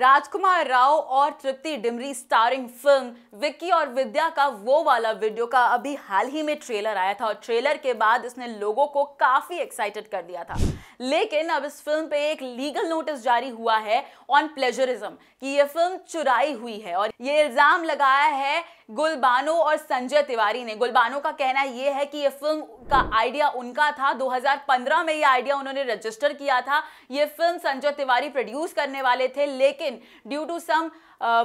राजकुमार राव और Tripti Dimri starring film Vicky और विद्या का वो वाला वीडियो का अभी हाल ही में ट्रेलर आया था और ट्रेलर के बाद इसने लोगों को काफ़ी एक्साइटेड कर दिया था लेकिन अब इस फिल्म पे एक लीगल नोटिस जारी हुआ है ऑन प्लेजरिज्म कि ये फिल्म चुराई हुई है और ये इल्ज़ाम लगाया है गुलबानो और संजय तिवारी ने गुलबानो का कहना यह है कि यह फिल्म का आइडिया उनका था 2015 में यह आइडिया उन्होंने रजिस्टर किया था यह फिल्म संजय तिवारी प्रोड्यूस करने वाले थे लेकिन लेकिन due to some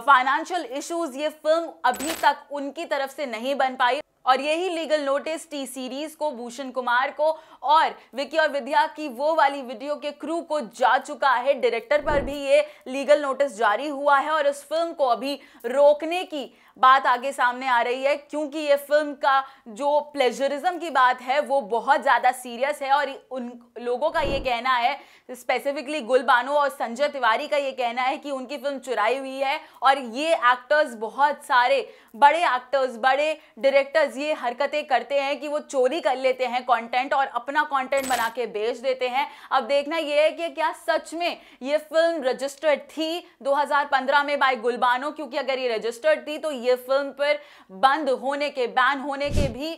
financial issues ये फिल्म अभी तक उनकी तरफ से नहीं बन पाई और यही लीगल नोटिस टी सीरीज को भूषण कुमार को और विकी और विद्या की वो वाली वीडियो के क्रू को जा चुका है डायरेक्टर पर भी ये लीगल नोटिस जारी हुआ है और इस फिल्म को अभी रोकने की बात आगे सामने आ रही है क्योंकि ये फिल्म का जो प्लेजरिज्म की बात है वो बहुत ज़्यादा सीरियस है और उन लोगों का ये कहना है स्पेसिफिकली गुलबानो और संजय तिवारी का ये कहना है कि उनकी फिल्म चुराई हुई है और ये एक्टर्स बहुत सारे बड़े एक्टर्स बड़े डायरेक्टर्स यूट्यूबर्स ये हरकतें करते हैं कि वो चोरी कर लेते हैं कंटेंट और अपना कंटेंट बना के बेच देते हैं अब देखना ये है कि क्या सच में ये फिल्म रजिस्टर्ड थी 2015 में बाय गुलबानो क्योंकि अगर ये रजिस्टर्ड थी तो ये फिल्म पर बंद होने के बैन होने के भी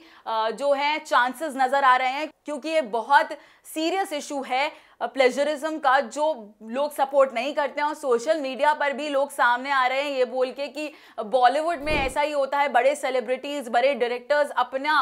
जो है चांसेस नज़र आ रहे हैं क्योंकि ये बहुत सीरियस इशू है प्लेजरिज्म का जो लोग सपोर्ट नहीं करते हैं और सोशल मीडिया पर भी लोग सामने आ रहे हैं ये बोल के कि बॉलीवुड में ऐसा ही होता है बड़े सेलिब्रिटीज़ बड़े डायरेक्टर्स अपना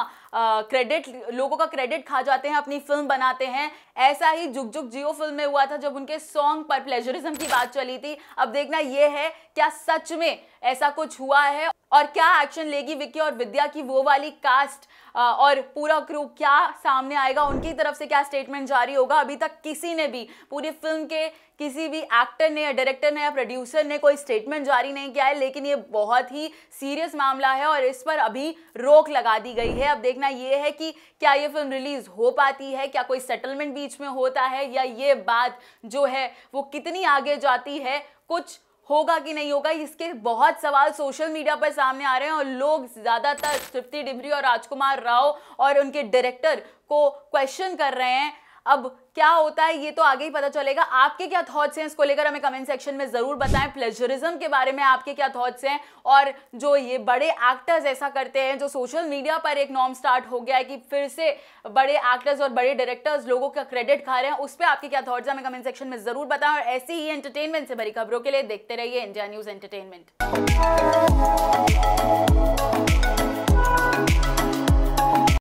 क्रेडिट लोगों का क्रेडिट खा जाते हैं अपनी फिल्म बनाते हैं ऐसा ही जुग जुग जियो फिल्म में हुआ था जब उनके सॉन्ग पर प्लेजरिज्म की बात चली थी अब देखना यह है क्या सच में ऐसा कुछ हुआ है और क्या एक्शन लेगी विक्की और विद्या की वो वाली कास्ट और पूरा क्रू क्या सामने आएगा उनकी तरफ से क्या स्टेटमेंट जारी होगा अभी तक किसी ने भी पूरी फिल्म के किसी भी एक्टर ने या डायरेक्टर ने या प्रोड्यूसर ने कोई स्टेटमेंट जारी नहीं किया है लेकिन ये बहुत ही सीरियस मामला है और इस पर अभी रोक लगा दी गई है अब देखना ये है कि क्या ये फिल्म रिलीज हो पाती है क्या कोई सेटलमेंट बीच में होता है या ये बात जो है वो कितनी आगे जाती है कुछ होगा कि नहीं होगा इसके बहुत सवाल सोशल मीडिया पर सामने आ रहे हैं और लोग ज़्यादातर तृप्ति डिमरी और राजकुमार राव और उनके डायरेक्टर को क्वेश्चन कर रहे हैं अब क्या होता है ये तो आगे ही पता चलेगा आपके क्या थॉट्स हैं इसको लेकर हमें कमेंट सेक्शन में ज़रूर बताएं प्लेजरिज्म के बारे में आपके क्या थॉट्स हैं और जो ये बड़े एक्टर्स ऐसा करते हैं जो सोशल मीडिया पर एक नॉर्म स्टार्ट हो गया है कि फिर से बड़े एक्टर्स और बड़े डायरेक्टर्स लोगों का क्रेडिट खा रहे हैं उस पर आपके क्या थॉट्स हैं हमें कमेंट सेक्शन में ज़रूर बताएं और ऐसी ही एंटरटेनमेंट से भरी खबरों के लिए देखते रहिए इंडिया न्यूज़ एंटरटेनमेंट